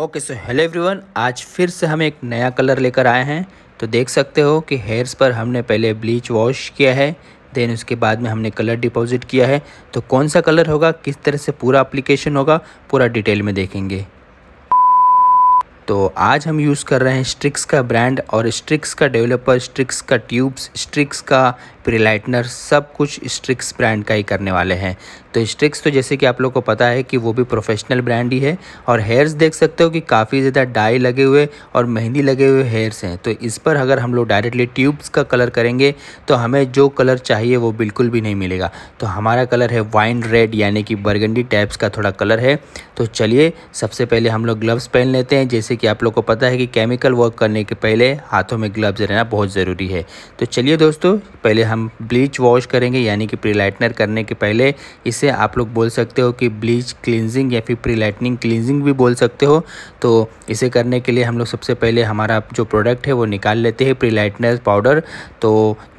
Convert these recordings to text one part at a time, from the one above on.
okay so hello everyone आज फिर से हम एक नया कलर लेकर आए हैं तो देख सकते हो कि हेयर्स पर हमने पहले ब्लीच वॉश किया है देन उसके बाद में हमने कलर डिपॉजिट किया है तो कौन सा कलर होगा किस तरह से पूरा अप्लीकेशन होगा पूरा डिटेल में देखेंगे तो आज हम यूज़ कर रहे हैं स्ट्रिक्स का ब्रांड और स्ट्रिक्स का डेवलपर स्ट्रिक्स का ट्यूब्स स्ट्रिक्स का प्रीलाइटनर सब कुछ स्ट्रिक्स ब्रांड का ही करने वाले हैं तो स्ट्रिक्स तो जैसे कि आप लोग को पता है कि वो भी प्रोफेशनल ब्रांड ही है और हेयर्स देख सकते हो कि काफ़ी ज़्यादा डाई लगे हुए और मेहंदी लगे हुए हेयर्स हैं तो इस पर अगर हम लोग डायरेक्टली ट्यूब्स का कलर करेंगे तो हमें जो कलर चाहिए वो बिल्कुल भी नहीं मिलेगा तो हमारा कलर है वाइन रेड यानी कि बर्गंडी टाइप्स का थोड़ा कलर है तो चलिए सबसे पहले हम लोग ग्लव्स पहन लेते हैं जैसे कि आप लोग को पता है कि केमिकल वर्क करने के पहले हाथों में ग्लव्स रहना बहुत ज़रूरी है तो चलिए दोस्तों पहले हम ब्लीच वॉश करेंगे यानी कि प्री लाइटनर करने के पहले इस जिसे आप लोग बोल सकते हो कि ब्लीच क्लिनजिंग या फिर प्री लाइटनिंग क्लिनजिंग भी बोल सकते हो तो इसे करने के लिए हम लोग सबसे पहले हमारा जो प्रोडक्ट है वो निकाल लेते हैं प्री लाइटनर पाउडर तो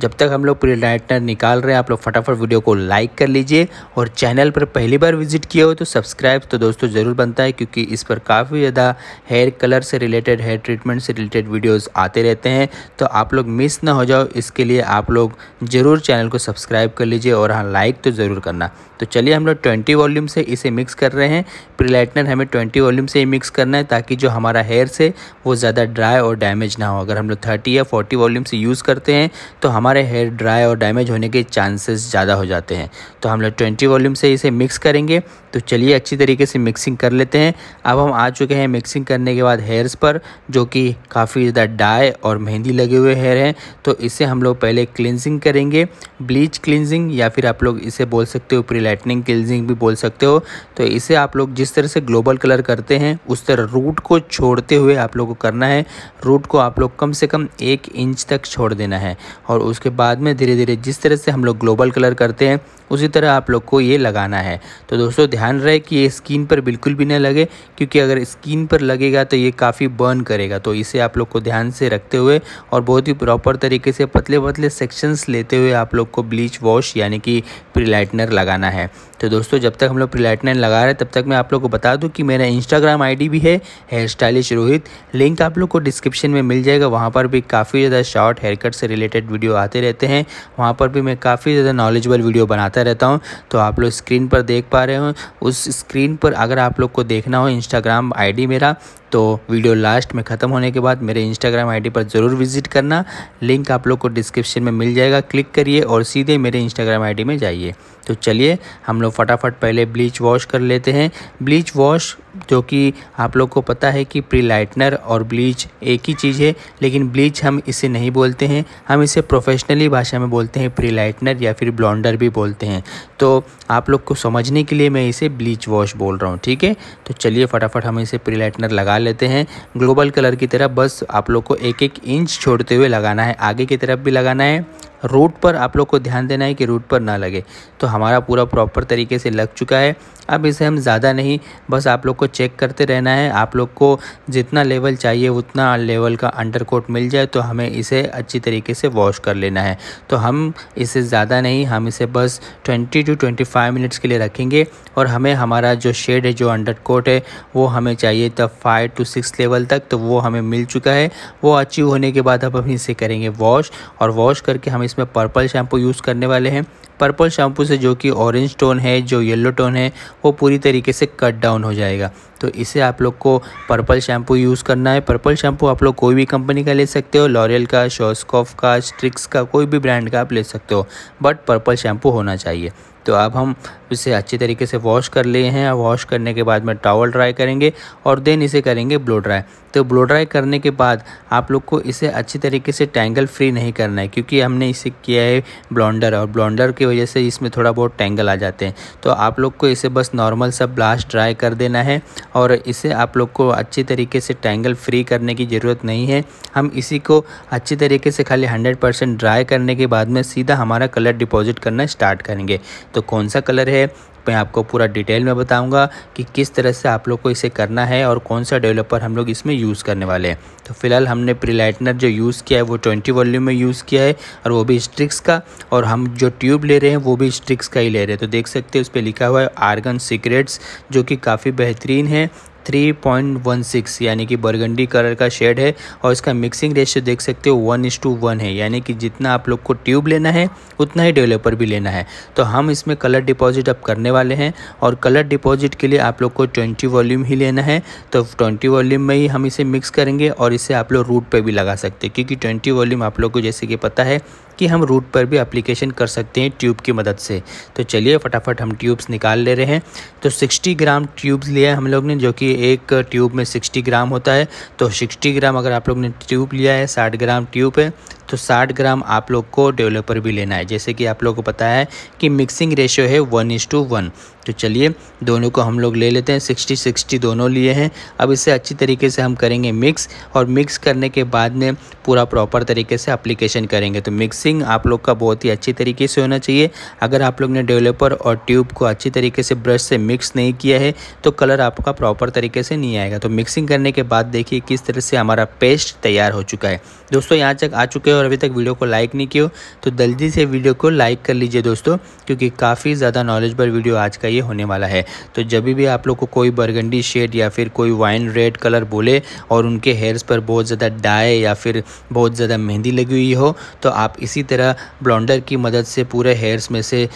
जब तक हम लोग प्री लाइटनर निकाल रहे हैं आप लोग फटाफट वीडियो को लाइक कर लीजिए और चैनल पर पहली बार विजिट किया हो तो सब्सक्राइब तो दोस्तों ज़रूर बनता है क्योंकि इस पर काफ़ी ज़्यादा हेयर कलर से रिलेटेड हेयर ट्रीटमेंट से रिलेटेड वीडियोज़ आते रहते हैं तो आप लोग मिस ना हो जाओ इसके लिए आप लोग ज़रूर चैनल को सब्सक्राइब कर लीजिए और हाँ लाइक तो ज़रूर करना तो चलिए हम लोग ट्वेंटी वॉल्यूम से इसे मिक्स कर रहे हैं प्रीलाइटनर हमें ट्वेंटी वॉल्यूम से ही मिक्स करना है ताकि जो हमारा हेयर्स है वो ज़्यादा ड्राई और डैमेज ना हो अगर हम लोग थर्टी या फोर्टी वॉल्यूम से यूज़ करते हैं तो हमारे हेयर ड्राई और डैमेज होने के चांसेस ज़्यादा हो जाते हैं तो हम लोग ट्वेंटी वॉल्यूम से इसे मिक्स करेंगे तो चलिए अच्छी तरीके से मिक्सिंग कर लेते हैं अब हम आ चुके हैं मिक्सिंग करने के बाद हेयर्स पर जो कि काफ़ी ज़्यादा डाई और मेहंदी लगे हुए हेयर हैं तो इसे हम लोग पहले क्लिनजिंग करेंगे ब्लीच क्लिनजिंग या फिर आप लोग इसे बोल सकते हो प्रीलाइट लाइटनिंग क्लिजिंग भी बोल सकते हो तो इसे आप लोग जिस तरह से ग्लोबल कलर करते हैं उस तरह रूट को छोड़ते हुए आप लोग को करना है रूट को आप लोग कम से कम एक इंच तक छोड़ देना है और उसके बाद में धीरे धीरे जिस तरह से हम लोग ग्लोबल कलर करते हैं उसी तरह आप लोग को ये लगाना है तो दोस्तों ध्यान रहे कि ये स्किन पर बिल्कुल भी ना लगे क्योंकि अगर स्किन पर लगेगा तो ये काफ़ी बर्न करेगा तो इसे आप लोग को ध्यान से रखते हुए और बहुत ही प्रॉपर तरीके से पतले पतले सेक्शंस लेते हुए आप लोग को ब्लीच वॉश यानी कि प्री लाइटनर लगाना है है तो दोस्तों जब तक हम लोग नाइन लगा रहे हैं तब तक मैं आप लोग को बता दूं कि मेरा इंस्टाग्राम आईडी भी है हेयर स्टाइलिश रोहित लिंक आप लोग को डिस्क्रिप्शन में मिल जाएगा वहाँ पर भी काफ़ी ज़्यादा शॉर्ट हेयर कट से रिलेटेड वीडियो आते रहते हैं वहाँ पर भी मैं काफ़ी ज़्यादा नॉलेजबल वीडियो बनाता रहता हूँ तो आप लोग स्क्रीन पर देख पा रहे हो उस स्क्रीन पर अगर आप लोग को देखना हो इंस्टाग्राम आईडी मेरा तो वीडियो लास्ट में ख़त्म होने के बाद मेरे इंस्टाग्राम आईडी पर ज़रूर विजिट करना लिंक आप लोग को डिस्क्रिप्शन में मिल जाएगा क्लिक करिए और सीधे मेरे इंस्टाग्राम आईडी में जाइए तो चलिए हम लोग फटाफट पहले ब्लीच वॉश कर लेते हैं ब्लीच वॉश जो कि आप लोग को पता है कि प्री लाइटनर और ब्लीच एक ही चीज़ है लेकिन ब्लीच हम इसे नहीं बोलते हैं हम इसे प्रोफेशनली भाषा में बोलते हैं प्री लाइटनर या फिर ब्लॉन्डर भी बोलते हैं तो आप लोग को समझने के लिए मैं इसे ब्लीच वॉश बोल रहा हूँ ठीक है तो चलिए फटाफट हम इसे प्री लाइटनर लगा लेते हैं ग्लोबल कलर की तरफ बस आप लोग को एक एक इंच छोड़ते हुए लगाना है आगे की तरफ भी लगाना है रूट पर आप लोग को ध्यान देना है कि रूट पर ना लगे तो हमारा पूरा प्रॉपर तरीके से लग चुका है अब इसे हम ज़्यादा नहीं बस आप लोग को चेक करते रहना है आप लोग को जितना लेवल चाहिए उतना लेवल का अंडर कोट मिल जाए तो हमें इसे अच्छी तरीके से वॉश कर लेना है तो हम इसे ज़्यादा नहीं हम इसे बस twenty two twenty five minutes के लिए रखेंगे और हमें हमारा जो शेड है जो अंडर कोट है वो हमें चाहिए था फाइव टू सिक्स लेवल तक तो वो हमें मिल चुका है वो अचीव होने के बाद हम इसे करेंगे वॉश और वॉश करके हम इसमें पर्पल शैम्पू यूज़ करने वाले हैं पर्पल शैम्पू से जो कि ऑरेंज टोन है जो येलो टोन है वो पूरी तरीके से कट डाउन हो जाएगा तो इसे आप लोग को पर्पल शैम्पू यूज़ करना है पर्पल शैम्पू आप लोग कोई भी कंपनी का ले सकते हो लॉरियल का शोसकॉफ का स्ट्रिक्स का कोई भी ब्रांड का आप ले सकते हो बट पर्पल शैम्पू होना चाहिए तो अब हम इसे अच्छे तरीके से वॉश कर लिए हैं वॉश करने के बाद में टॉवल ड्राई करेंगे और देन इसे करेंगे ब्लो ड्राई तो ब्लो ड्राई करने के बाद आप लोग को इसे अच्छी तरीके से टैंगल फ्री नहीं करना है क्योंकि हमने इसे किया है ब्लॉन्डर और ब्लॉन्डर की वजह से इसमें थोड़ा बहुत टैंगल आ जाते हैं तो आप लोग को इसे बस नॉर्मल सा ब्लास्ट ड्राई कर देना है और इसे आप लोग को अच्छी तरीके से टैंगल फ्री करने की ज़रूरत नहीं है हम इसी को अच्छी तरीके से खाली हंड्रेड ड्राई करने के बाद में सीधा हमारा कलर डिपॉजिट करना स्टार्ट करेंगे तो कौन सा कलर है मैं आपको पूरा डिटेल में बताऊँगा कि किस तरह से आप लोग को इसे करना है और कौन सा डेवलपर हम लोग इसमें यूज़ करने वाले हैं तो फिलहाल हमने प्रीलाइटनर जो यूज़ किया है वो ट्वेंटी वॉल्यूम में यूज़ किया है और वो भी स्ट्रिक्स का और हम जो ट्यूब ले रहे हैं वो भी स्ट्रिक्स का ही ले रहे हैं तो देख सकते हैं उस पर लिखा हुआ है आर्गन सीक्रेट्स जो कि काफ़ी बेहतरीन है 3.16 यानी कि बर्गंडी कलर का शेड है और इसका मिक्सिंग रेशियो देख सकते हो वन इस टू वन है यानी कि जितना आप लोग को ट्यूब लेना है उतना ही डेवलपर भी लेना है तो हम इसमें कलर डिपॉजिट अब करने होने वाले हैं और कलर डिपॉजिट के लिए आप लोग को ट्वेंटी वॉल्यूम ही लेना है तो ट्वेंटी वॉल्यूम में ही हम इसे मिक्स करेंगे और इसे आप लोग रूट पर भी लगा सकते हैं क्योंकि ट्वेंटी वॉल्यूम आप लोग को जैसे कि पता है कि हम रूट पर भी अप्लीकेशन कर सकते हैं ट्यूब की मदद से तो चलिए फटाफट हम ट्यूब्स निकाल ले रहे हैं तो 60 ग्राम ट्यूब्स लिया है हम लोग ने जो कि एक ट्यूब में 60 ग्राम होता है तो 60 ग्राम अगर आप लोग ने ट्यूब लिया है 60 ग्राम ट्यूब है तो 60 ग्राम आप लोग को डेवलपर भी लेना है जैसे कि आप लोग को पता है कि मिक्सिंग रेशियो है वन इज टू वन तो चलिए दोनों को हम लोग ले लेते हैं सिक्सटी सिक्सटी दोनों लिए हैं अब इसे अच्छी तरीके से हम करेंगे मिक्स और मिक्स करने के बाद में पूरा प्रॉपर तरीके से अप्लीकेशन करेंगे तो मिक्सिंग आप लोग का बहुत ही अच्छी तरीके से होना चाहिए अगर आप लोग ने डेवलपर और ट्यूब को अच्छी तरीके से ब्रश से मिक्स नहीं किया है तो कलर आपका प्रॉपर तरीके से नहीं आएगा तो मिक्सिंग करने के बाद देखिए किस तरह से हमारा पेस्ट तैयार हो चुका है दोस्तों यहाँ तक आ चुके हो और अभी तक वीडियो को लाइक नहीं किया तो जल्दी से वीडियो को लाइक कर लीजिए दोस्तों क्योंकि काफ़ी ज़्यादा नॉलेजबल वीडियो आज का ये होने वाला है तो जब भी आप लोग को कोई बर्गंडी शेड या फिर कोई वाइन रेड कलर बोले और उनके हेयर्स पर बहुत ज़्यादा डाई या फिर बहुत ज़्यादा मेहंदी लगी हुई हो तो आप इसी तरह ब्लॉन्डर की मदद से पूरे हेयर्स में से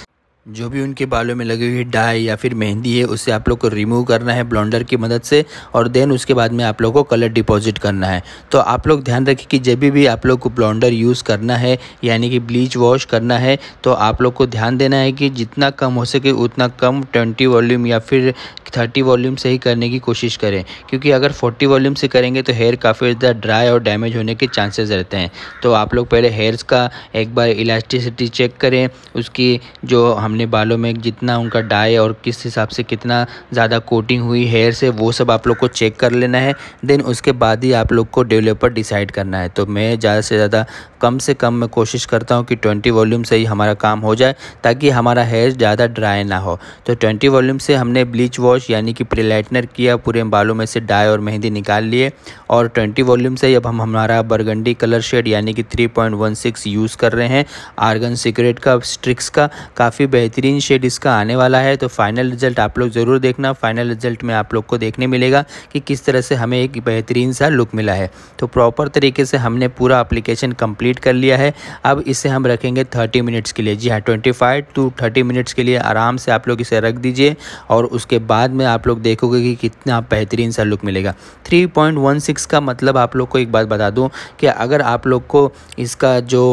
जो भी उनके बालों में लगी हुई डाई या फिर मेहंदी है उसे आप लोग को रिमूव करना है ब्लॉन्डर की मदद से और देन उसके बाद में आप लोग को कलर डिपॉजिट करना है तो आप लोग ध्यान रखें कि जब भी आप लोग को ब्लॉन्डर यूज़ करना है यानी कि ब्लीच वॉश करना है तो आप लोग को ध्यान देना है कि जितना कम हो सके उतना कम ट्वेंटी वॉल्यूम या फिर थर्टी वॉल्यूम से ही करने की कोशिश करें क्योंकि अगर फोर्टी वॉल्यूम से करेंगे तो हेयर काफ़ी ज़्यादा ड्राई और डैमेज होने के चांसेज रहते हैं तो आप लोग पहले हेयर्स का एक बार इलास्टिसिटी चेक करें उसकी जो हम अपने बालों में जितना उनका डाई और किस हिसाब से कितना ज़्यादा कोटिंग हुई हेयर से वो सब आप लोग को चेक कर लेना है देन उसके बाद ही आप लोग को डेवलपर डिसाइड करना है तो मैं ज़्यादा से ज़्यादा कम से कम मैं कोशिश करता हूँ कि ट्वेंटी वॉल्यूम से ही हमारा काम हो जाए ताकि हमारा हेयर ज़्यादा ड्राई ना हो तो ट्वेंटी वॉल्यूम से हमने ब्लीच वॉश यानी कि प्रीलाइटनर किया पूरे बालों में से डाई और मेहंदी निकाल लिए और ट्वेंटी वॉल्यूम से अब हम हमारा बर्गंडी कलर शेड यानी कि थ्री यूज़ कर रहे हैं आर्गन सिगरेट का स्ट्रिक्स का काफ़ी बेहतर बेहतरीन शेड इसका आने वाला है तो फाइनल रिजल्ट आप लोग ज़रूर देखना फाइनल रिजल्ट में आप लोग को देखने मिलेगा कि किस तरह से हमें एक बेहतरीन सा लुक मिला है तो प्रॉपर तरीके से हमने पूरा अप्लीकेशन कंप्लीट कर लिया है अब इसे हम रखेंगे थर्टी मिनट्स के लिए जी हाँ twenty five to thirty minutes के लिए आराम से आप लोग इसे रख दीजिए और उसके बाद में आप लोग देखोगे कि कितना बेहतरीन सा लुक मिलेगा 3.16 का मतलब आप लोग को एक बात बता दूं कि अगर आप लोग को इसका जो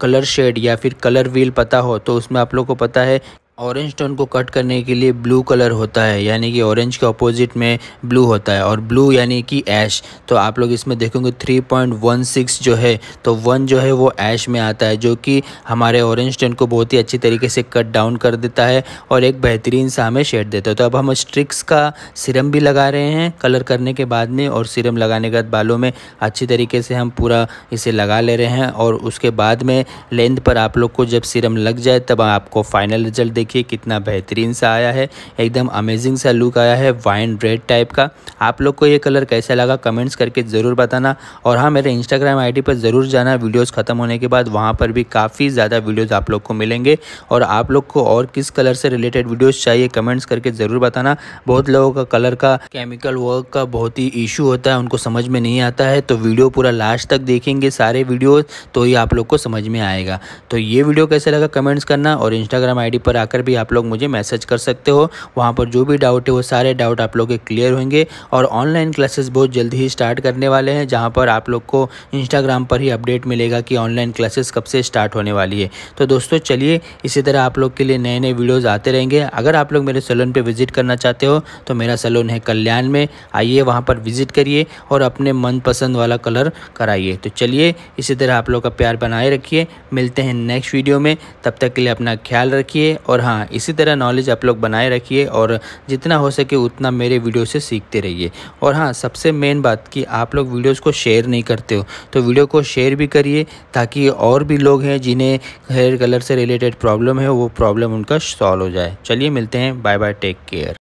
कलर शेड या फिर कलर व्हील पता हो तो उसमें आप लोग को पता है ऑरेंज टोन को कट करने के लिए ब्लू कलर होता है यानी कि ऑरेंज के अपोजिट में ब्लू होता है और ब्लू यानी कि ऐश तो आप लोग इसमें देखेंगे 3.16 जो है तो वन जो है वो ऐश में आता है जो कि हमारे ऑरेंज टोन को बहुत ही अच्छी तरीके से कट डाउन कर देता है और एक बेहतरीन सा हमें शेड देता है तो अब हम स्ट्रिक्स का सिरम भी लगा रहे हैं कलर करने के बाद में और सिरम लगाने के बाद बालों में अच्छी तरीके से हम पूरा इसे लगा ले रहे हैं और उसके बाद में लेंथ पर आप लोग को जब सिरम लग जाए तब आपको फाइनल रिजल्ट देख देखिए कितना बेहतरीन सा आया है एकदम अमेजिंग सा लुक आया है वाइन रेड टाइप का आप लोग को ये कलर कैसा लगा कमेंट्स करके ज़रूर बताना और हाँ मेरे इंस्टाग्राम आईडी पर ज़रूर जाना वीडियोस ख़त्म होने के बाद वहाँ पर भी काफ़ी ज़्यादा वीडियोज आप लोग को मिलेंगे और आप लोग को और किस कलर से रिलेटेड वीडियोज चाहिए कमेंट्स करके ज़रूर बताना बहुत लोगों का कलर का केमिकल वर्क का बहुत ही इशू होता है उनको समझ में नहीं आता है तो वीडियो पूरा लास्ट तक देखेंगे सारे वीडियोज़ तो ये आप लोग को समझ में आएगा तो ये वीडियो कैसे लगा कमेंट्स करना और इंस्टाग्राम आई पर आकर पर भी आप लोग मुझे मैसेज कर सकते हो वहाँ पर जो भी डाउट है वो सारे डाउट आप लोग के क्लियर होंगे और ऑनलाइन क्लासेस बहुत जल्द ही स्टार्ट करने वाले हैं जहाँ पर आप लोग को इंस्टाग्राम पर ही अपडेट मिलेगा कि ऑनलाइन क्लासेस कब से स्टार्ट होने वाली है तो दोस्तों चलिए इसी तरह आप लोग के लिए नए नए वीडियोज़ आते रहेंगे अगर आप लोग मेरे सैलून पर विजिट करना चाहते हो तो मेरा सैलून है कल्याण में आइए वहाँ पर विजिट करिए और अपने मनपसंद वाला कलर कराइए तो चलिए इसी तरह आप लोग का प्यार बनाए रखिए मिलते हैं नेक्स्ट वीडियो में तब तक के लिए अपना ख्याल रखिए और हाँ हाँ इसी तरह नॉलेज आप लोग बनाए रखिए और जितना हो सके उतना मेरे वीडियो से सीखते रहिए और हाँ सबसे मेन बात कि आप लोग वीडियोज़ को शेयर नहीं करते हो तो वीडियो को शेयर भी करिए ताकि और भी लोग हैं जिन्हें हेयर कलर से रिलेटेड प्रॉब्लम है वो प्रॉब्लम उनका सॉल्व हो जाए चलिए मिलते हैं बाय बाय टेक केयर